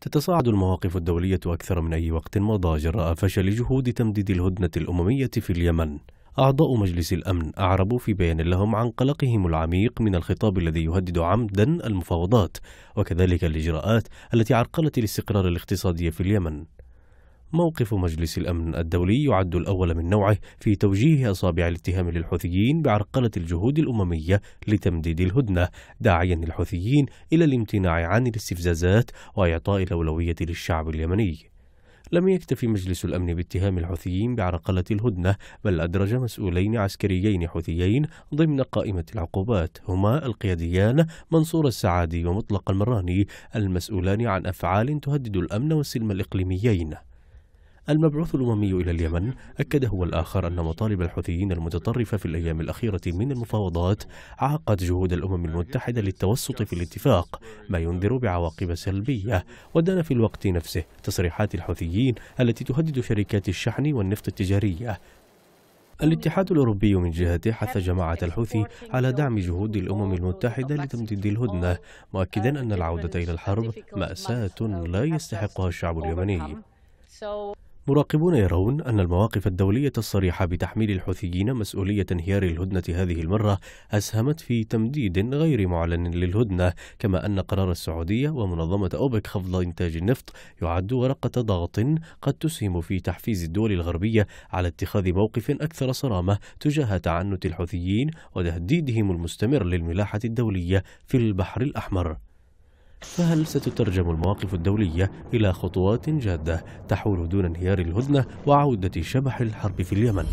تتصاعد المواقف الدولية أكثر من أي وقت مضى جراء فشل جهود تمديد الهدنة الأممية في اليمن أعضاء مجلس الأمن أعربوا في بيان لهم عن قلقهم العميق من الخطاب الذي يهدد عمدا المفاوضات وكذلك الإجراءات التي عرقلت الاستقرار الاقتصادي في اليمن موقف مجلس الأمن الدولي يعد الأول من نوعه في توجيه أصابع الاتهام للحوثيين بعرقلة الجهود الأممية لتمديد الهدنة داعيا الحوثيين إلى الامتناع عن الاستفزازات وإعطاء الأولوية للشعب اليمني لم يكتفي مجلس الأمن باتهام الحوثيين بعرقلة الهدنة بل أدرج مسؤولين عسكريين حوثيين ضمن قائمة العقوبات هما القياديان منصور السعادي ومطلق المراني المسؤولان عن أفعال تهدد الأمن والسلم الإقليميين المبعوث الأممي إلى اليمن أكد هو الآخر أن مطالب الحوثيين المتطرفة في الأيام الأخيرة من المفاوضات عاقت جهود الأمم المتحدة للتوسط في الاتفاق ما ينذر بعواقب سلبية ودان في الوقت نفسه تصريحات الحوثيين التي تهدد شركات الشحن والنفط التجارية الاتحاد الأوروبي من جهته حث جماعة الحوثي على دعم جهود الأمم المتحدة لتمديد الهدنة مؤكدا أن العودة إلى الحرب مأساة لا يستحقها الشعب اليمني مراقبون يرون أن المواقف الدولية الصريحة بتحميل الحوثيين مسؤولية انهيار الهدنة هذه المرة أسهمت في تمديد غير معلن للهدنة كما أن قرار السعودية ومنظمة أوبك خفض إنتاج النفط يعد ورقة ضغط قد تسهم في تحفيز الدول الغربية على اتخاذ موقف أكثر صرامة تجاه تعنت الحوثيين وتهديدهم المستمر للملاحة الدولية في البحر الأحمر فهل ستترجم المواقف الدولية إلى خطوات جادة تحول دون انهيار الهدنة وعودة شبح الحرب في اليمن؟